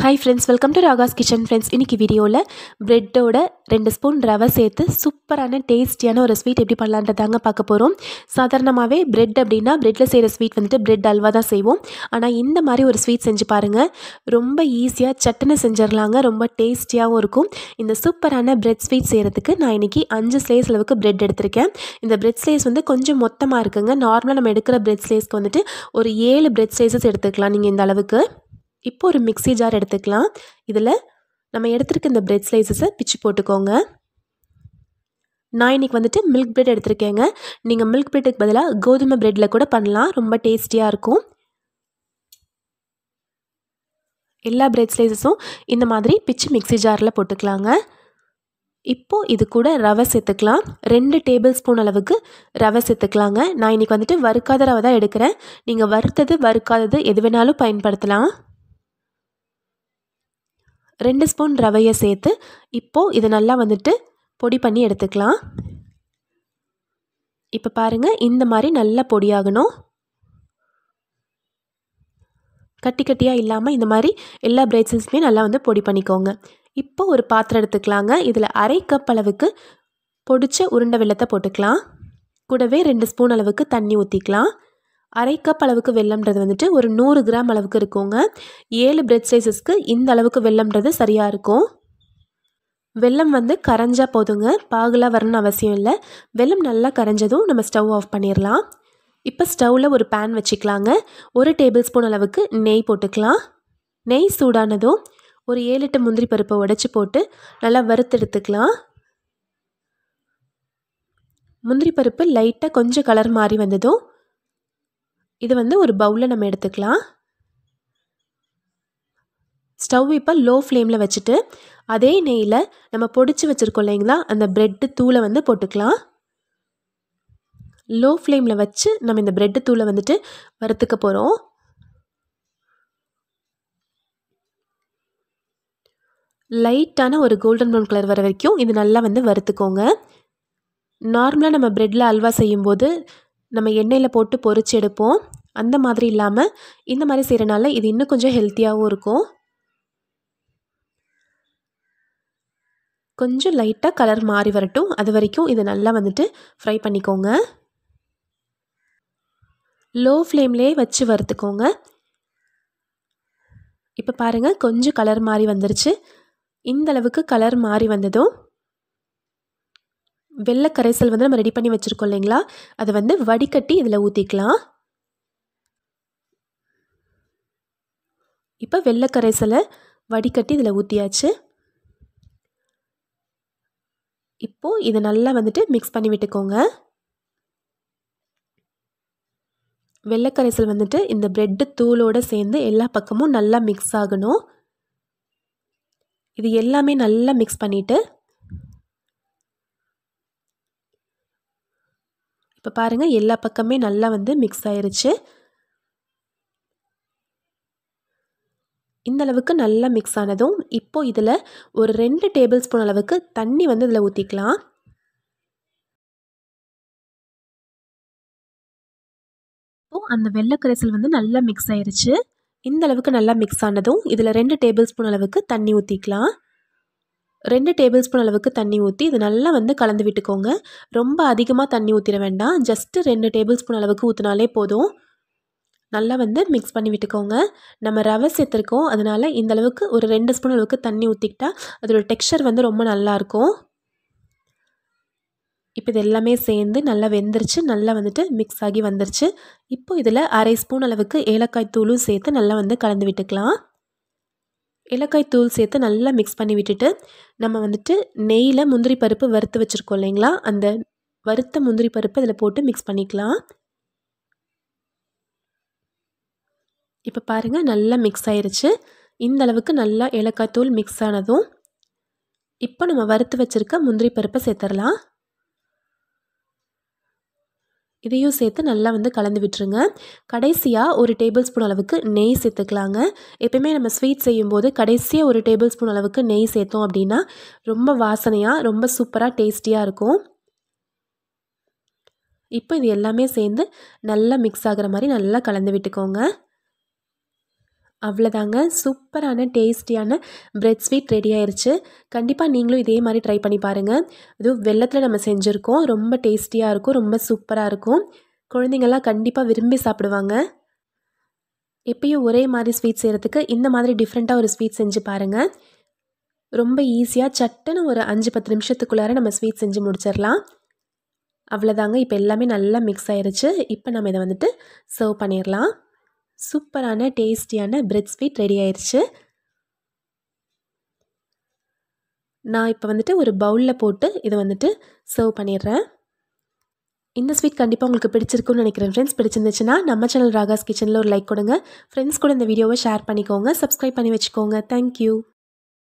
hi friends welcome to Raga's kitchen friends இன்றைக்கி வீடியோவில் ப்ரெட்டோட ரெண்டு ஸ்பூன் ரவை சேர்த்து சூப்பரான டேஸ்டியான ஒரு ஸ்வீட் எப்படி பண்ணலான்றதாங்க பார்க்க போகிறோம் சாதாரணமாகவே ப்ரெட் அப்படின்னா ப்ரெட்டில் செய்கிற ஸ்வீட் வந்துட்டு ப்ரெட் அல்வா தான் செய்வோம் ஆனால் இந்த மாதிரி ஒரு ஸ்வீட் செஞ்சு பாருங்கள் ரொம்ப ஈஸியாக சட்டனை செஞ்சிடலாங்க ரொம்ப டேஸ்டியாகவும் இருக்கும் இந்த சூப்பரான ப்ரெட் ஸ்வீட் செய்கிறதுக்கு நான் இன்றைக்கி அஞ்சு ஸ்லேஸ் அளவுக்கு ப்ரெட் எடுத்திருக்கேன் இந்த ப்ரெட் ஸ்லேஸ் வந்து கொஞ்சம் மொத்தமாக இருக்குங்க நார்மலாக நம்ம எடுக்கிற ப்ரெட் ஸ்லேஸ்க்கு வந்துட்டு ஒரு ஏழு ப்ரெட் ஸ்லேசஸ் எடுத்துக்கலாம் நீங்கள் இந்த அளவுக்கு இப்போ ஒரு மிக்சி ஜார் எடுத்துக்கலாம் இதில் நம்ம எடுத்துருக்க இந்த பிரெட் ஸ்லைசஸை பிச்சு போட்டுக்கோங்க நான் இன்றைக்கி வந்துட்டு மில்க் பிரெட் எடுத்திருக்கேங்க நீங்கள் மில்க் பிரெட்டுக்கு பதிலாக கோதுமை பிரெட்டில் கூட பண்ணலாம் ரொம்ப டேஸ்டியாக இருக்கும் எல்லா பிரெட் ஸ்லைசஸும் இந்த மாதிரி பிச்சு மிக்சி ஜாரில் போட்டுக்கலாங்க இப்போது இது கூட ரவை சேர்த்துக்கலாம் ரெண்டு டேபிள் ஸ்பூன் அளவுக்கு ரவை சேர்த்துக்கலாங்க நான் இன்றைக்கி வந்துட்டு வறுக்காத ரவை தான் எடுக்கிறேன் நீங்கள் வறுத்தது வறுக்காதது எது வேணாலும் பயன்படுத்தலாம் ரெண்டு ஸ்பூன் ரவையை சேர்த்து இப்போது இதை நல்லா வந்துட்டு பொடி பண்ணி எடுத்துக்கலாம் இப்போ பாருங்கள் இந்த மாதிரி நல்லா பொடியாகணும் கட்டி கட்டியாக இல்லாமல் இந்த மாதிரி எல்லா பிரைட்ஸுமே நல்லா வந்து பொடி பண்ணிக்கோங்க இப்போ ஒரு பாத்திரம் எடுத்துக்கலாங்க இதில் அரை கப் அளவுக்கு பொடிச்ச உருண்டை வெள்ளத்தை போட்டுக்கலாம் கூடவே ரெண்டு ஸ்பூன் அளவுக்கு தண்ணி ஊற்றிக்கலாம் அரை கப் அளவுக்கு வெள்ளம்ன்றது வந்துட்டு ஒரு நூறு கிராம் அளவுக்கு இருக்குங்க ஏழு பிரெட் சைஸஸ்க்கு இந்த அளவுக்கு வெள்ளம்ன்றது சரியாக இருக்கும் வெள்ளம் வந்து கரைஞ்சா போதுங்க பாகுலாக வரணும்னு அவசியம் இல்லை வெள்ளம் நல்லா கரைஞ்சதும் நம்ம ஸ்டவ் ஆஃப் பண்ணிடலாம் இப்போ ஸ்டவ்வில் ஒரு பேன் வச்சுக்கலாங்க ஒரு டேபிள் ஸ்பூன் அளவுக்கு நெய் போட்டுக்கலாம் நெய் சூடானதும் ஒரு ஏழு எட்டு முந்திரி பருப்பை உடச்சி போட்டு நல்லா வறுத்தெடுத்துக்கலாம் முந்திரி பருப்பு லைட்டாக கொஞ்சம் கலர் மாறி வந்ததும் இது வந்து ஒரு பவுலில் நம்ம எடுத்துக்கலாம் ஸ்டவ் இப்போ லோ ஃப்ளேமில் வச்சுட்டு அதே நெய்யில் நம்ம பொடிச்சு வச்சுருக்கோம் இல்லைங்களா அந்த ப்ரெட்டு தூளை வந்து போட்டுக்கலாம் லோ ஃப்ளேமில் வச்சு நம்ம இந்த ப்ரெட்டு தூளை வந்துட்டு வறுத்துக்க போகிறோம் லைட்டான ஒரு கோல்டன் ப்ரௌன் கலர் வர வரைக்கும் இது நல்லா வந்து வறுத்துக்கோங்க நார்மலாக நம்ம ப்ரெட்டில் அல்வா செய்யும்போது நம்ம எண்ணெயில் போட்டு பொறிச்சு எடுப்போம் அந்த மாதிரி இல்லாமல் இந்த மாதிரி செய்கிறனால இது இன்னும் கொஞ்சம் ஹெல்த்தியாகவும் இருக்கும் கொஞ்சம் லைட்டாக கலர் மாறி வரட்டும் அது வரைக்கும் இதை நல்லா வந்துட்டு ஃப்ரை பண்ணிக்கோங்க லோ ஃப்ளேம்லேயே வச்சு வறுத்துக்கோங்க இப்போ பாருங்கள் கொஞ்சம் கலர் மாறி வந்துருச்சு இந்த அளவுக்கு கலர் மாறி வந்ததும் வெள்ளை கரைசல் வந்து நம்ம ரெடி பண்ணி வச்சுருக்கோம் இல்லைங்களா அதை வந்து வடிகட்டி இதில் ஊற்றிக்கலாம் இப்போ வெள்ளை கரைசலை வடிகட்டி இதில் ஊற்றியாச்சு இப்போது இதை நல்லா வந்துட்டு மிக்ஸ் பண்ணி விட்டுக்கோங்க வெள்ளைக்கரைசல் வந்துட்டு இந்த ப்ரெட்டு தூளோடு சேர்ந்து எல்லா பக்கமும் நல்லா மிக்ஸ் ஆகணும் இது எல்லாமே நல்லா மிக்ஸ் பண்ணிவிட்டு இப்போ பாருங்கள் எல்லா பக்கமே நல்லா வந்து மிக்ஸ் ஆயிருச்சு இந்த அளவுக்கு நல்லா மிக்ஸ் ஆனதும் இப்போது இதில் ஒரு ரெண்டு டேபிள் ஸ்பூன் அளவுக்கு தண்ணி வந்து இதில் ஊற்றிக்கலாம் இப்போது அந்த வெள்ளை வந்து நல்லா மிக்ஸ் ஆயிருச்சு இந்த அளவுக்கு நல்லா மிக்ஸ் ஆனதும் இதில் ரெண்டு டேபிள் ஸ்பூன் அளவுக்கு தண்ணி ஊற்றிக்கலாம் ரெண்டு டேபிள் ஸ்பூன் அளவுக்கு தண்ணி ஊற்றி இது நல்லா வந்து கலந்து விட்டுக்கோங்க ரொம்ப அதிகமாக தண்ணி ஊற்றிட வேண்டாம் ஜஸ்ட்டு ரெண்டு டேபிள் ஸ்பூன் அளவுக்கு ஊற்றினாலே போதும் நல்லா வந்து மிக்ஸ் பண்ணி விட்டுக்கோங்க நம்ம ரவை சேர்த்துருக்கோம் அதனால் இந்த அளவுக்கு ஒரு ரெண்டு ஸ்பூன் அளவுக்கு தண்ணி ஊற்றிக்கிட்டால் அதோடய டெக்ஸ்சர் வந்து ரொம்ப நல்லாயிருக்கும் இப்போ இது எல்லாமே சேர்ந்து நல்லா வெந்துருச்சு நல்லா வந்துட்டு மிக்ஸ் ஆகி வந்துருச்சு இப்போ இதில் அரை ஸ்பூன் அளவுக்கு ஏலக்காய் தூளும் சேர்த்து நல்லா வந்து கலந்து விட்டுக்கலாம் ஏலக்காய் தூள் சேர்த்து நல்லா மிக்ஸ் பண்ணி விட்டுட்டு நம்ம வந்துட்டு நெய்யில் முந்திரி பருப்பு வறுத்து வச்சுருக்கோம் இல்லைங்களா அந்த வறுத்த முந்திரி பருப்பு அதில் போட்டு மிக்ஸ் பண்ணிக்கலாம் இப்போ பாருங்கள் நல்லா மிக்ஸ் ஆயிடுச்சு இந்த அளவுக்கு நல்லா ஏலக்காய் தூள் மிக்ஸ் ஆனதும் இப்போ நம்ம வறுத்து வச்சுருக்க முந்திரி பருப்பை சேர்த்துடலாம் இதையும் சேர்த்து நல்லா வந்து கலந்து விட்டுருங்க கடைசியாக ஒரு டேபிள் ஸ்பூன் அளவுக்கு நெய் சேர்த்துக்கலாங்க எப்பயுமே நம்ம ஸ்வீட் செய்யும்போது கடைசியாக ஒரு டேபிள் ஸ்பூன் அளவுக்கு நெய் சேர்த்தோம் அப்படின்னா ரொம்ப வாசனையாக ரொம்ப சூப்பராக டேஸ்டியாக இருக்கும் இப்போ இது எல்லாமே சேர்ந்து நல்லா மிக்ஸ் ஆகிற மாதிரி நல்லா கலந்து விட்டுக்கோங்க அவ்வளோதாங்க சூப்பரான டேஸ்டியான பிரெட் ஸ்வீட் ரெடி ஆயிடுச்சு கண்டிப்பாக நீங்களும் இதே மாதிரி ட்ரை பண்ணி பாருங்கள் அதுவும் வெள்ளத்தில் நம்ம செஞ்சுருக்கோம் ரொம்ப டேஸ்டியாக இருக்கும் ரொம்ப சூப்பராக இருக்கும் குழந்தைங்கள்லாம் கண்டிப்பாக விரும்பி சாப்பிடுவாங்க எப்பயும் ஒரே மாதிரி ஸ்வீட் செய்கிறதுக்கு இந்த மாதிரி டிஃப்ரெண்ட்டாக ஒரு ஸ்வீட் செஞ்சு பாருங்கள் ரொம்ப ஈஸியாக சட்டுன்னு ஒரு அஞ்சு பத்து நிமிஷத்துக்குள்ளார நம்ம ஸ்வீட் செஞ்சு முடிச்சிடலாம் அவ்வளோதாங்க இப்போ எல்லாமே நல்லா மிக்ஸ் ஆயிடுச்சு இப்போ நம்ம இதை வந்துட்டு சர்வ் பண்ணிடலாம் சூப்பரான டேஸ்டியான பிரெட் ஸ்வீட் ரெடி ஆயிடுச்சு நான் இப்போ வந்துட்டு ஒரு பவுலில் போட்டு இதை வந்துட்டு சர்வ் பண்ணிடுறேன் இந்த ஸ்வீட் கண்டிப்பாக உங்களுக்கு பிடிச்சிருக்குன்னு நினைக்கிறேன் ஃப்ரெண்ட்ஸ் பிடிச்சிருந்துச்சுன்னா நம்ம சேனல் ராகாஸ் கிச்சனில் ஒரு லைக் கொடுங்க ஃப்ரெண்ட்ஸ் கூட இந்த வீடியோவை ஷேர் பண்ணிக்கோங்க சப்ஸ்கிரைப் பண்ணி வச்சுக்கோங்க தேங்க்யூ